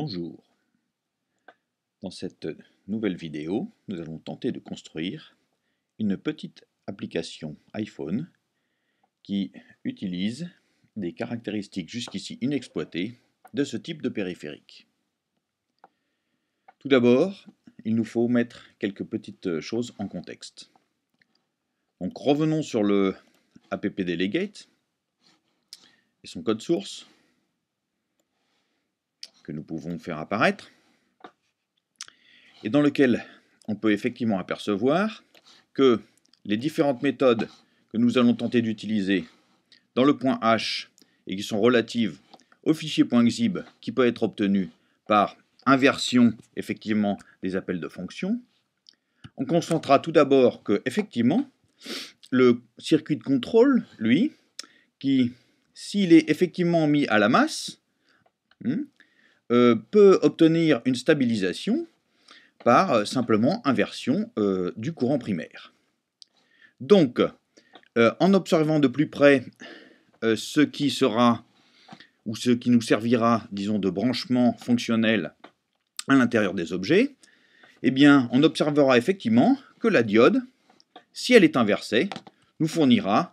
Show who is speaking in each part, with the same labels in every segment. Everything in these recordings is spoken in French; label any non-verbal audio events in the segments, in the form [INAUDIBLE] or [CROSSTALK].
Speaker 1: Bonjour. Dans cette nouvelle vidéo, nous allons tenter de construire une petite application iPhone qui utilise des caractéristiques jusqu'ici inexploitées de ce type de périphérique. Tout d'abord, il nous faut mettre quelques petites choses en contexte. Donc revenons sur le app delegate et son code source que nous pouvons faire apparaître, et dans lequel on peut effectivement apercevoir que les différentes méthodes que nous allons tenter d'utiliser dans le point H et qui sont relatives au fichier qui peut être obtenu par inversion effectivement des appels de fonctions. On concentrera tout d'abord que effectivement le circuit de contrôle, lui, qui s'il est effectivement mis à la masse, hmm, euh, peut obtenir une stabilisation par euh, simplement inversion euh, du courant primaire. Donc, en observant de plus près ce qui sera ou ce qui nous servira, disons, de branchement fonctionnel à l'intérieur des objets, eh bien, on observera effectivement que la diode, si elle est inversée, nous fournira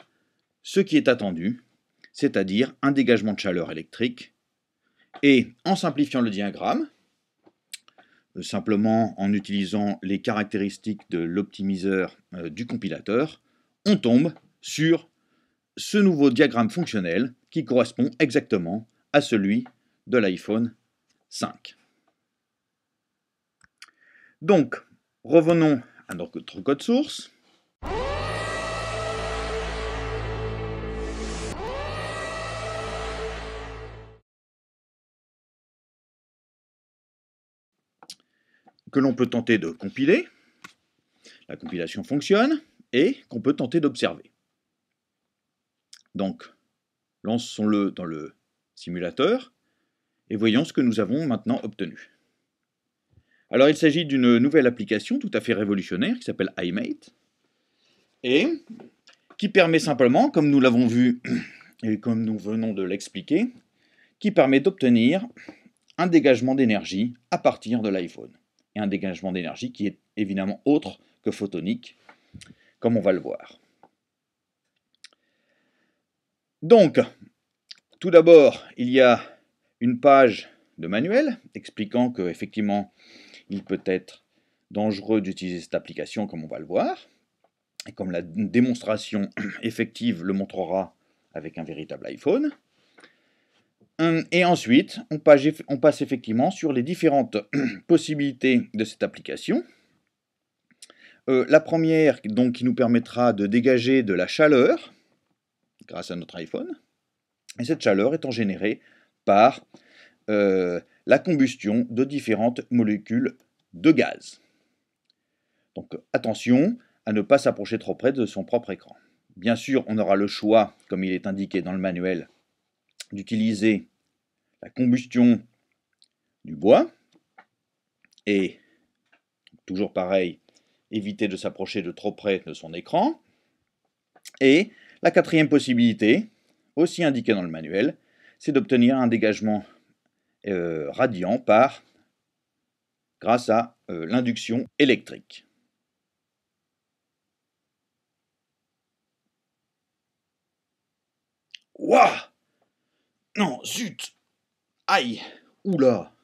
Speaker 1: ce qui est attendu, c'est-à-dire un dégagement de chaleur électrique et en simplifiant le diagramme, euh, simplement en utilisant les caractéristiques de l'optimiseur euh, du compilateur, on tombe sur ce nouveau diagramme fonctionnel qui correspond exactement à celui de l'iPhone 5. Donc, revenons à notre code source. que l'on peut tenter de compiler, la compilation fonctionne, et qu'on peut tenter d'observer. Donc, lançons-le dans le simulateur, et voyons ce que nous avons maintenant obtenu. Alors il s'agit d'une nouvelle application tout à fait révolutionnaire qui s'appelle iMate, et qui permet simplement, comme nous l'avons vu et comme nous venons de l'expliquer, qui permet d'obtenir un dégagement d'énergie à partir de l'iPhone et un dégagement d'énergie qui est évidemment autre que photonique, comme on va le voir. Donc, tout d'abord, il y a une page de manuel expliquant que effectivement, il peut être dangereux d'utiliser cette application, comme on va le voir. Et comme la démonstration [CLEARS THROAT] effective le montrera avec un véritable iPhone. Hum, et ensuite, on passe, effectivement sur les différentes [CLEARS THROAT] possibilités de cette application. Euh, la première, donc, qui nous permettra de dégager de la chaleur grâce à notre iPhone. Et cette chaleur étant générée par euh, la combustion de différentes molécules de gaz. Donc attention à ne pas s'approcher trop près de son propre écran. Bien sûr, on aura le choix, comme il est indiqué dans le manuel, d'utiliser la combustion du bois et, toujours pareil, éviter de s'approcher de trop près de son écran. Et la quatrième possibilité, aussi indiquée dans le manuel, c'est d'obtenir un dégagement euh, radiant par grâce à euh, l'induction électrique. Waouh non, zut Aïe Oula